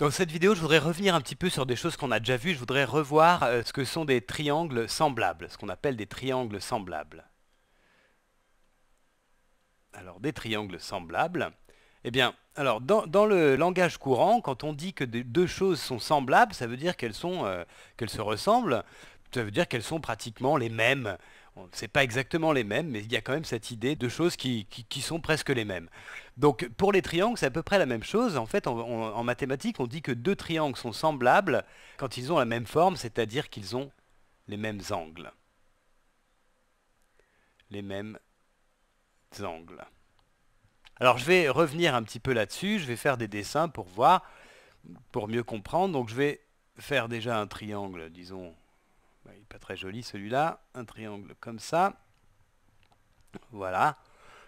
Dans cette vidéo, je voudrais revenir un petit peu sur des choses qu'on a déjà vues. Je voudrais revoir euh, ce que sont des triangles semblables, ce qu'on appelle des triangles semblables. Alors, des triangles semblables. Eh bien, alors dans, le langage courant, quand on dit que deux choses sont semblables, ça veut dire euh, qu'elles se ressemblent, ça veut dire qu'elles sont pratiquement les mêmes c'est pas exactement les mêmes, mais il y a quand même cette idée de choses qui, sont presque les mêmes. Donc pour les triangles, c'est à peu près la même chose. En fait, en mathématiques, on dit que deux triangles sont semblables quand ils ont la même forme, c'est-à-dire qu'ils ont les mêmes angles. Les mêmes angles. Alors je vais revenir un petit peu là-dessus, je vais faire des dessins pour voir, pour mieux comprendre. Donc je vais faire déjà un triangle, disons, bah, il n'est pas très joli celui-là. Un triangle comme ça. Voilà.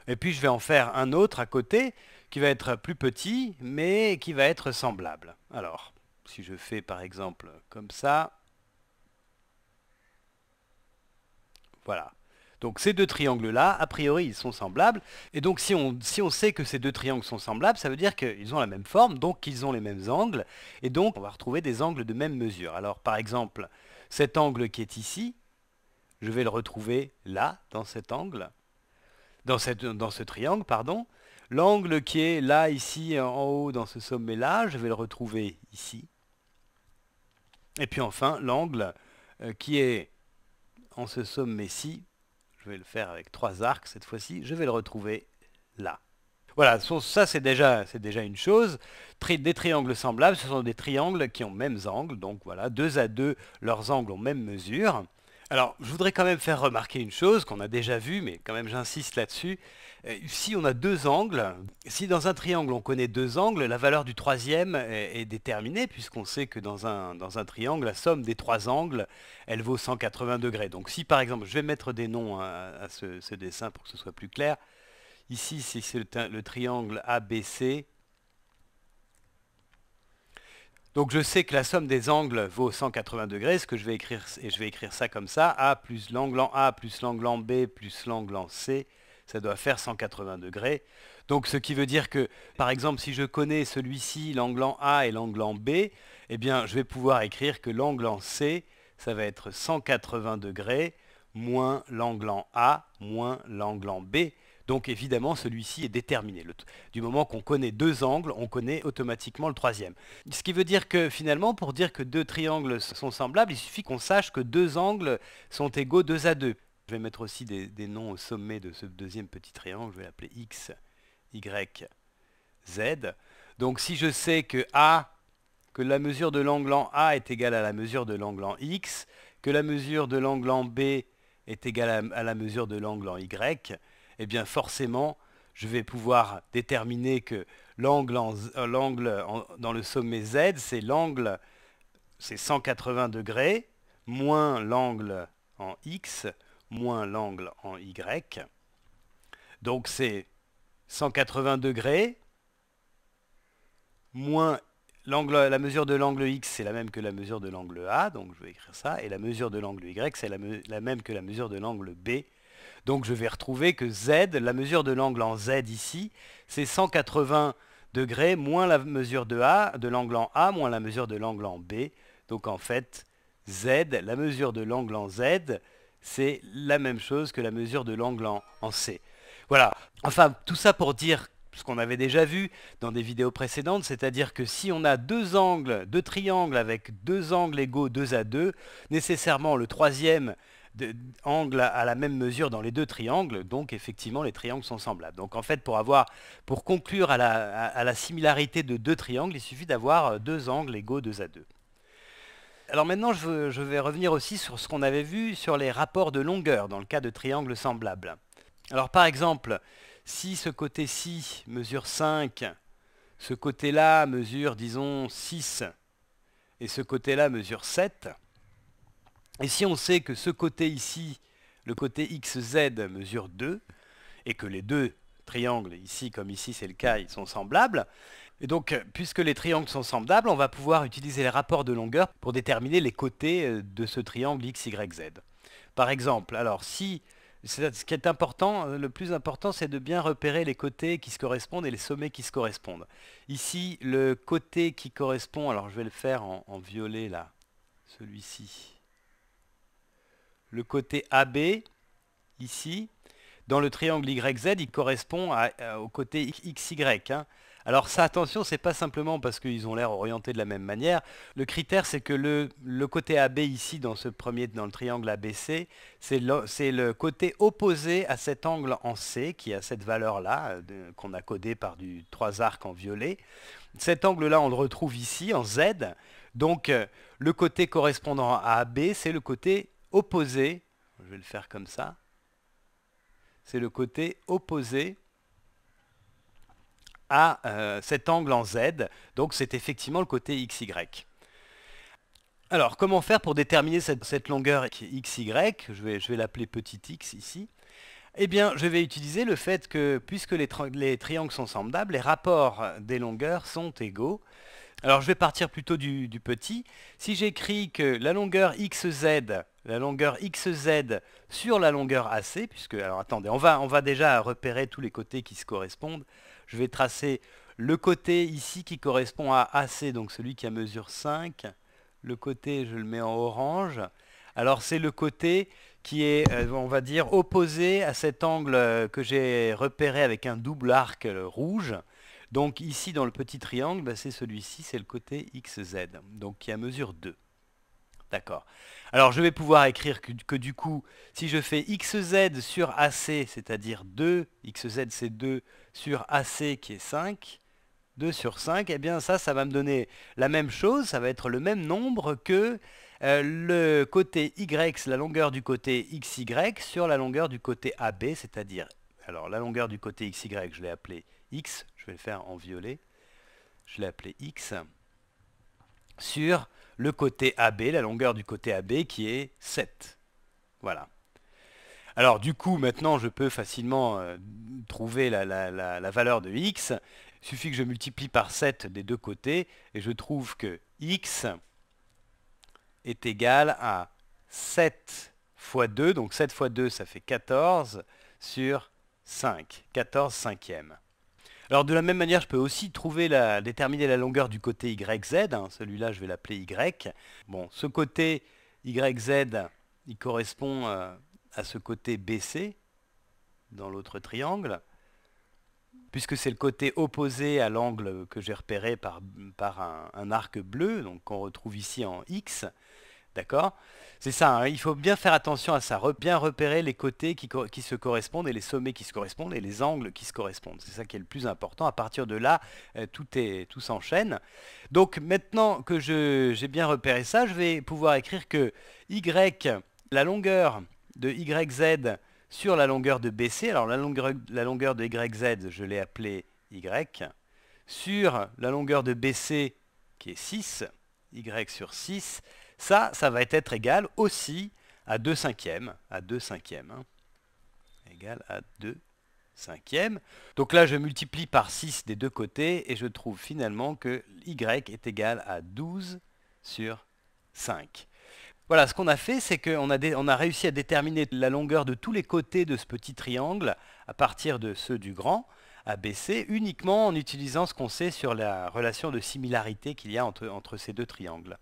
Et puis je vais en faire un autre à côté qui va être plus petit, mais qui va être semblable. Alors, si je fais par exemple comme ça, voilà. Donc ces deux triangles-là, a priori, ils sont semblables. Et donc si on, si on sait que ces deux triangles sont semblables, ça veut dire qu'ils ont la même forme, donc qu'ils ont les mêmes angles. Et donc on va retrouver des angles de même mesure. Alors par exemple, cet angle qui est ici, je vais le retrouver là, dans cet angle, dans, cette, dans ce triangle, pardon. L'angle qui est là, ici, en haut, dans ce sommet-là, je vais le retrouver ici. Et puis enfin, l'angle euh, qui est en ce sommet-ci, je vais le faire avec trois arcs cette fois-ci, je vais le retrouver là. Voilà, ça c'est déjà, déjà, une chose. des triangles semblables, ce sont des triangles qui ont mêmes angles, donc voilà, deux à deux, leurs angles ont même mesure. Alors, je voudrais quand même faire remarquer une chose qu'on a déjà vue, mais quand même j'insiste là-dessus. Euh, si on a deux angles, si dans un triangle on connaît deux angles, la valeur du troisième est, déterminée, puisqu'on sait que dans un, triangle, la somme des trois angles, elle vaut 180 degrés. Donc si par exemple, je vais mettre des noms à, ce dessin pour que ce soit plus clair, Ici, c'est le, triangle ABC. Donc je sais que la somme des angles vaut 180 degrés, ce que je vais écrire, et je vais écrire ça comme ça, A plus l'angle en A plus l'angle en B plus l'angle en C, ça doit faire 180 degrés. Donc ce qui veut dire que, par exemple, si je connais celui-ci, l'angle en A et l'angle en B, eh bien je vais pouvoir écrire que l'angle en C, ça va être 180 degrés, moins l'angle en A, moins l'angle en B. Donc évidemment, celui-ci est déterminé. du moment qu'on connaît deux angles, on connaît automatiquement le troisième. Ce qui veut dire que finalement, pour dire que deux triangles sont semblables, il suffit qu'on sache que deux angles sont égaux deux à deux. Je vais mettre aussi des, noms au sommet de ce deuxième petit triangle. Je vais l'appeler X, Y, Z. Donc si je sais que A, que la mesure de l'angle en A est égale à la mesure de l'angle en X, que la mesure de l'angle en B est égale à la mesure de l'angle en Y, eh bien forcément, je vais pouvoir déterminer que l'angle euh, dans le sommet Z, c'est l'angle, c'est 180 degrés, moins l'angle en X, moins l'angle en Y. Donc c'est 180 degrés, moins la mesure de l'angle X, c'est la même que la mesure de l'angle A, donc je vais écrire ça, et la mesure de l'angle Y, c'est la même que la mesure de l'angle B, donc je vais retrouver que Z, la mesure de l'angle en Z ici, c'est 180 degrés moins la mesure de A, de l'angle en A, moins la mesure de l'angle en B. Donc en fait, Z, la mesure de l'angle en Z, c'est la même chose que la mesure de l'angle en, C. Voilà. Enfin, tout ça pour dire ce qu'on avait déjà vu dans des vidéos précédentes, c'est-à-dire que si on a deux angles, deux triangles avec deux angles égaux 2 à 2, nécessairement le troisième angles à la même mesure dans les deux triangles, donc effectivement les triangles sont semblables. Donc en fait, pour, avoir, pour conclure à la, similarité de deux triangles, il suffit d'avoir euh, deux angles égaux 2 à 2. Alors maintenant, je, je vais revenir aussi sur ce qu'on avait vu sur les rapports de longueur dans le cas de triangles semblables. Alors par exemple, si ce côté-ci mesure 5, ce côté-là mesure, disons, 6, et ce côté-là mesure 7, et si on sait que ce côté ici, le côté XZ mesure 2, et que les deux triangles, ici comme ici c'est le cas, ils sont semblables, et donc euh, puisque les triangles sont semblables, on va pouvoir utiliser les rapports de longueur pour déterminer les côtés euh, de ce triangle XYZ. Par exemple, alors si ce qui est important, euh, le plus important, c'est de bien repérer les côtés qui se correspondent et les sommets qui se correspondent. Ici, le côté qui correspond, alors je vais le faire en, en violet là, celui-ci le côté AB, ici, dans le triangle YZ, il correspond euh, au côté XY. Hein. Alors ça, attention, c'est pas simplement parce qu'ils ont l'air orientés de la même manière. Le critère, c'est que le, côté AB ici, dans ce premier, dans le triangle ABC, c'est le, le, côté opposé à cet angle en C, qui a cette valeur-là, euh, qu'on a codé par du trois arcs en violet. Cet angle-là, on le retrouve ici, en Z. Donc, euh, le côté correspondant à AB, c'est le côté opposé, je vais le faire comme ça, c'est le côté opposé à euh, cet angle en Z, donc c'est effectivement le côté XY. Alors, comment faire pour déterminer cette, longueur XY Je vais, je vais l'appeler petit x ici. Eh bien, je vais utiliser le fait que, puisque les, triangles sont semblables, les rapports des longueurs sont égaux. Alors, je vais partir plutôt du, du petit. Si j'écris que la longueur XZ la longueur XZ sur la longueur AC, puisque, alors attendez, on va, on va déjà repérer tous les côtés qui se correspondent. Je vais tracer le côté ici qui correspond à AC, donc celui qui a mesure 5. Le côté, je le mets en orange. Alors c'est le côté qui est, euh, on va dire, opposé à cet angle euh, que j'ai repéré avec un double arc euh, rouge. Donc ici, dans le petit triangle, bah, c'est celui-ci, c'est le côté XZ, donc qui a mesure 2. D'accord. Alors je vais pouvoir écrire que, du coup, si je fais xz sur AC, c'est-à-dire 2, xz c'est 2 sur AC qui est 5, 2 sur 5, et eh bien ça, ça va me donner la même chose, ça va être le même nombre que euh, le côté y, la longueur du côté xy sur la longueur du côté AB, c'est-à-dire, alors la longueur du côté xy, je l'ai appelé x, je vais le faire en violet, je l'ai appelé x, sur le côté AB, la longueur du côté AB qui est 7. Voilà. Alors du coup, maintenant, je peux facilement euh, trouver la, la, valeur de x. Il suffit que je multiplie par 7 des deux côtés et je trouve que x est égal à 7 fois 2. Donc 7 fois 2, ça fait 14 sur 5. 14 cinquièmes. Alors de la même manière, je peux aussi trouver la, déterminer la longueur du côté YZ. Hein. Celui-là, je vais l'appeler Y. Bon, ce côté YZ, il correspond euh, à ce côté BC dans l'autre triangle. Puisque c'est le côté opposé à l'angle que j'ai repéré par, un, un, arc bleu, donc qu'on retrouve ici en X, D'accord C'est ça, hein, il faut bien faire attention à ça, bien repérer les côtés qui, se correspondent et les sommets qui se correspondent et les angles qui se correspondent. C'est ça qui est le plus important. À partir de là, euh, tout s'enchaîne. Donc maintenant que j'ai bien repéré ça, je vais pouvoir écrire que y, la longueur de yz sur la longueur de BC, alors la longueur, la longueur de YZ, je l'ai appelée Y, sur la longueur de BC, qui est 6, Y sur 6, ça, ça va être égal aussi à 2 cinquièmes, à 2 cinquièmes, hein. égal à 2 cinquièmes. Donc là, je multiplie par 6 des deux côtés et je trouve finalement que y est égal à 12 sur 5. Voilà, ce qu'on a fait, c'est qu'on a, a réussi à déterminer la longueur de tous les côtés de ce petit triangle à partir de ceux du grand, ABC, uniquement en utilisant ce qu'on sait sur la relation de similarité qu'il y a entre ces deux triangles.